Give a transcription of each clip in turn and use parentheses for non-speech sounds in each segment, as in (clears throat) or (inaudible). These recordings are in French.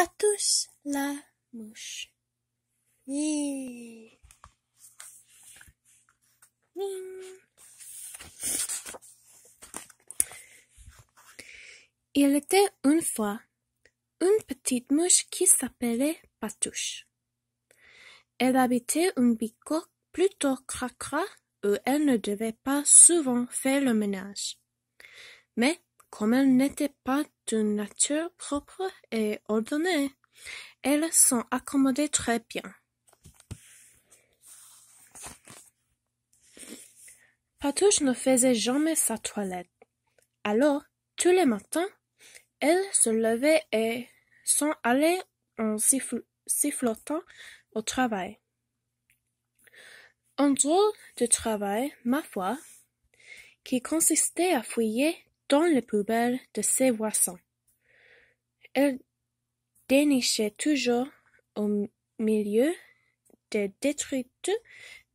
Patouche, la mouche. Il était une fois une petite mouche qui s'appelait Patouche. Elle habitait un bicoque plutôt cracra où elle ne devait pas souvent faire le ménage. Mais comme elles n'étaient pas d'une nature propre et ordonnée, elles s'en accommodaient très bien. Patouche ne faisait jamais sa toilette. Alors, tous les matins, elle se levait et s'en allait en sifflotant au travail. Un drôle de travail, ma foi, qui consistait à fouiller dans les poubelles de ses voisins. Elle dénichait toujours au milieu des détritus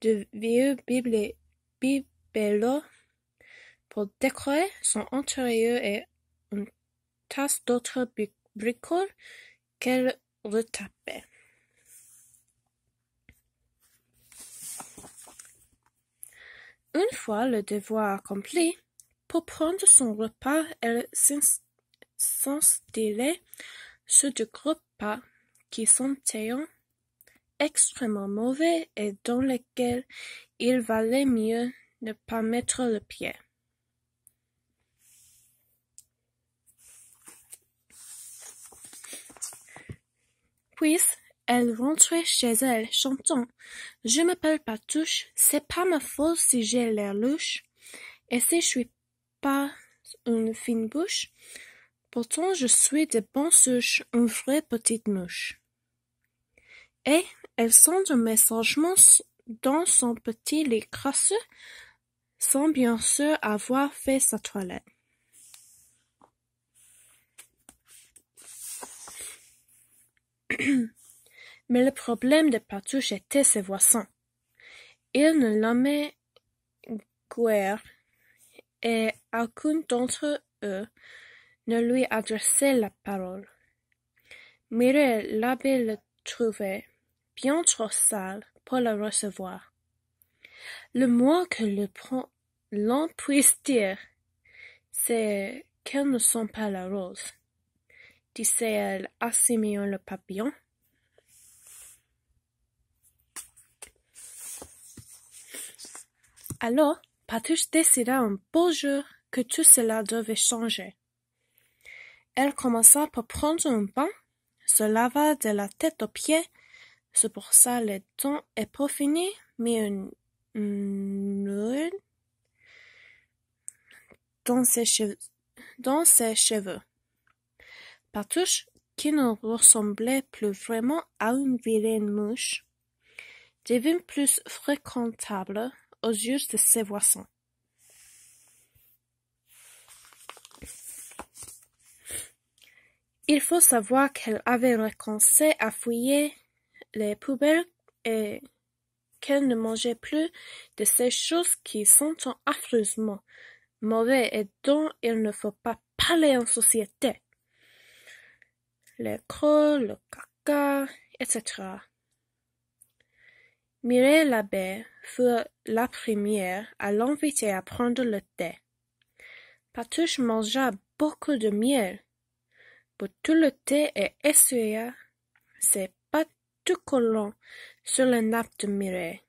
de vieux bibelots pour décorer son intérieur et une tasse d'autres bricoles qu'elle retapait. Une fois le devoir accompli, pour prendre son repas, elle s'installait sur de gros pas qui sentaient extrêmement mauvais et dans lesquels il valait mieux ne pas mettre le pied. Puis elle rentrait chez elle, chantant Je m'appelle Patouche, c'est pas ma faute si j'ai l'air louche, et si je suis pas une fine bouche, pourtant je suis de bonne souche, une vraie petite mouche. Et elle sent un message dans son petit lit crasseux, sans bien sûr avoir fait sa toilette. (clears throat) Mais le problème de Patouche était ses voisins. Il ne l'aimait guère et aucun d'entre eux ne lui adressait la parole. Mireille l'abbé le trouvait bien trop sale pour le recevoir. Le moins que le l'on puisse dire, c'est qu'elles ne sont pas la rose, disait-elle à le papillon. Alors, Patuche décida un beau jour que tout cela devait changer. Elle commença par prendre un bain, se lava de la tête aux pieds, se brossa les dents et pour mit une, une... dans ses cheveux. Dans ses cheveux. Patouche, qui ne ressemblait plus vraiment à une vilaine mouche, devint plus fréquentable aux yeux de ses voisins. Il faut savoir qu'elle avait conseil à fouiller les poubelles et qu'elle ne mangeait plus de ces choses qui sentent affreusement mauvais et dont il ne faut pas parler en société. les crocs, le caca, etc. Mireille l'Abbé fut la première à l'inviter à prendre le thé. Patouche mangea beaucoup de miel, Pour tout le thé et essuya ses pattes tout sur la nappe de Mireille.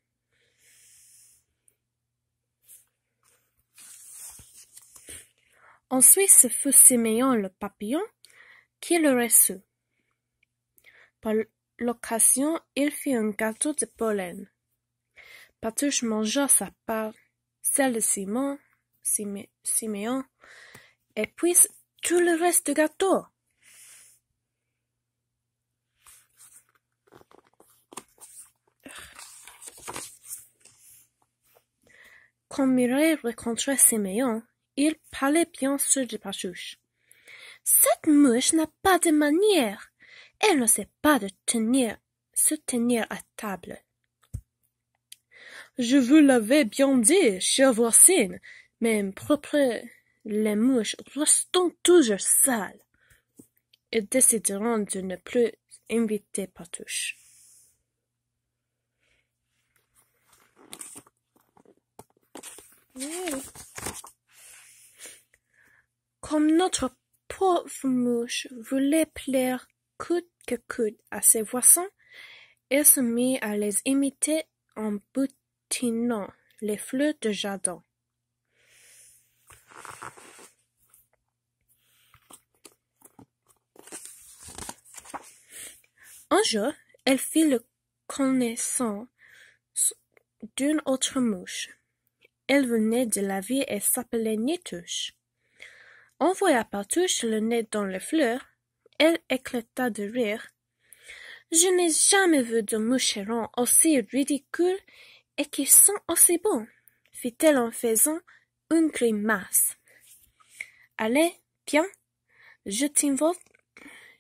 Ensuite, ce fut le papillon qui le reçut l'occasion, il fit un gâteau de pollen. Patouche mangea sa part, celle de Simon, Siméon, et puis tout le reste du gâteau. Quand Mireille rencontrait Siméon, il parlait bien sûr de Patouche. Cette mouche n'a pas de manière. Elle ne sait pas de tenir, se tenir à table. Je vous l'avais bien dit, chère voisine, même propre les mouches restent toujours sales. Et décideront de ne plus inviter Patouche. Comme notre pauvre mouche voulait plaire que coûte à ses voisins, elle se mit à les imiter en boutinant les fleurs de jardin. Un jour, elle fit le connaissance d'une autre mouche. Elle venait de la ville et s'appelait Nitouche. On voyait partout le nez dans les fleurs, elle éclata de rire. Je n'ai jamais vu de moucherons aussi ridicule et qui sont aussi bons, fit-elle en faisant une grimace. Allez, bien, je t'invite,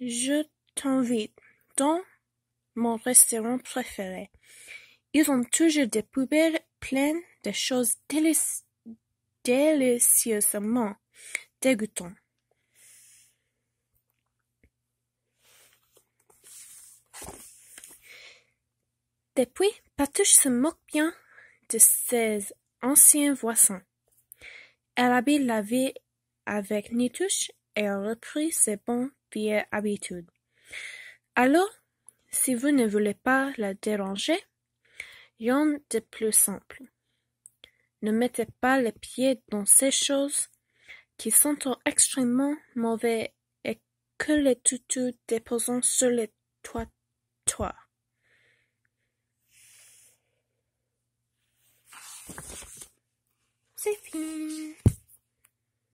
je t'invite dans mon restaurant préféré. Ils ont toujours des poubelles pleines de choses délicieusement dégoûtantes. Depuis, Patouche se moque bien de ses anciens voisins. Elle habite la vie avec Nitouche et a repris ses bonnes vieilles habitudes. Alors, si vous ne voulez pas la déranger, en de plus simple. Ne mettez pas les pieds dans ces choses qui sont extrêmement mauvaises et que les toutous déposant sur les toits C'est fini.